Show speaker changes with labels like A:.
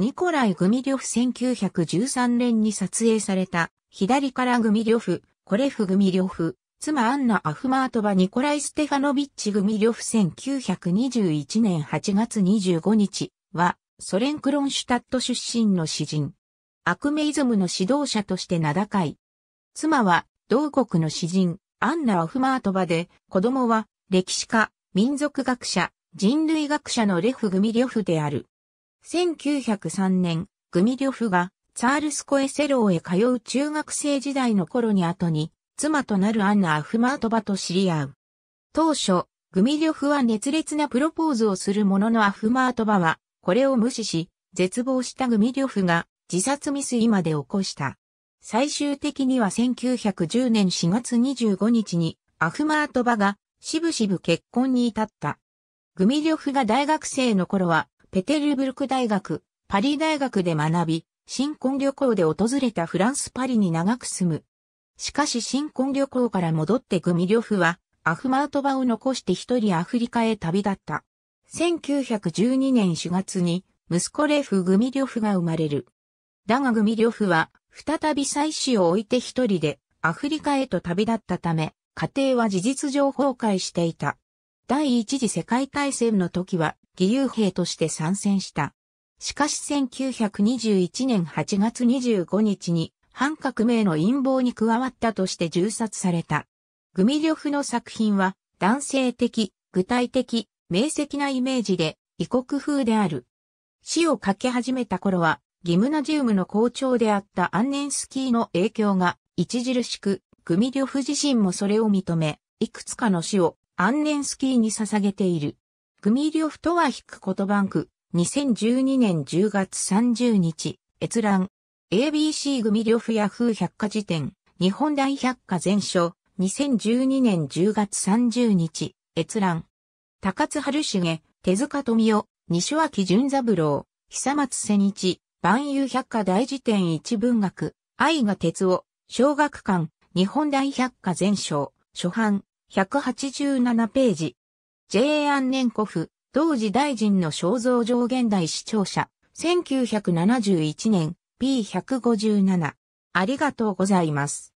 A: ニコライ・グミリョフ1913年に撮影された、左からグミリョフ、コレフ・グミリョフ、妻アンナ・アフマートバ・ニコライ・ステファノビッチ・グミリョフ1921年8月25日は、ソ連クロンシュタット出身の詩人。アクメイズムの指導者として名高い。妻は、同国の詩人、アンナ・アフマートバで、子供は、歴史家、民族学者、人類学者のレフ・グミリョフである。1903年、グミリョフがチャールスコエセローへ通う中学生時代の頃に後に、妻となるアンナ・アフマートバと知り合う。当初、グミリョフは熱烈なプロポーズをするもののアフマートバは、これを無視し、絶望したグミリョフが自殺未遂まで起こした。最終的には1910年4月25日に、アフマートバがしぶしぶ結婚に至った。グミリョフが大学生の頃は、ペテルブルク大学、パリ大学で学び、新婚旅行で訪れたフランスパリに長く住む。しかし新婚旅行から戻ってグミリョフは、アフマートバを残して一人アフリカへ旅立った。1912年4月に、息子レフ・グミリョフが生まれる。だがグミリョフは、再び妻子を置いて一人で、アフリカへと旅立ったため、家庭は事実上崩壊していた。第一次世界大戦の時は義勇兵として参戦した。しかし1921年8月25日に反革命の陰謀に加わったとして銃殺された。グミリョフの作品は男性的、具体的、明晰なイメージで異国風である。死を書き始めた頃はギムナジウムの校長であったアンネンスキーの影響が著しく、グミリョフ自身もそれを認め、いくつかの死を安年スキーに捧げている。グミリョフとは引くコトバンク、2012年10月30日、閲覧。ABC グミリョフヤフー百科辞典、日本大百科全書、2012年10月30日、閲覧。高津春重、手塚富夫、西脇淳三郎、久松瀬日、万有百科大辞典一文学、愛が哲夫、小学館、日本大百科全書、初版。187ページ。J. アンネンコフ、同時大臣の肖像上現代視聴者、1971年 P157。ありがとうございます。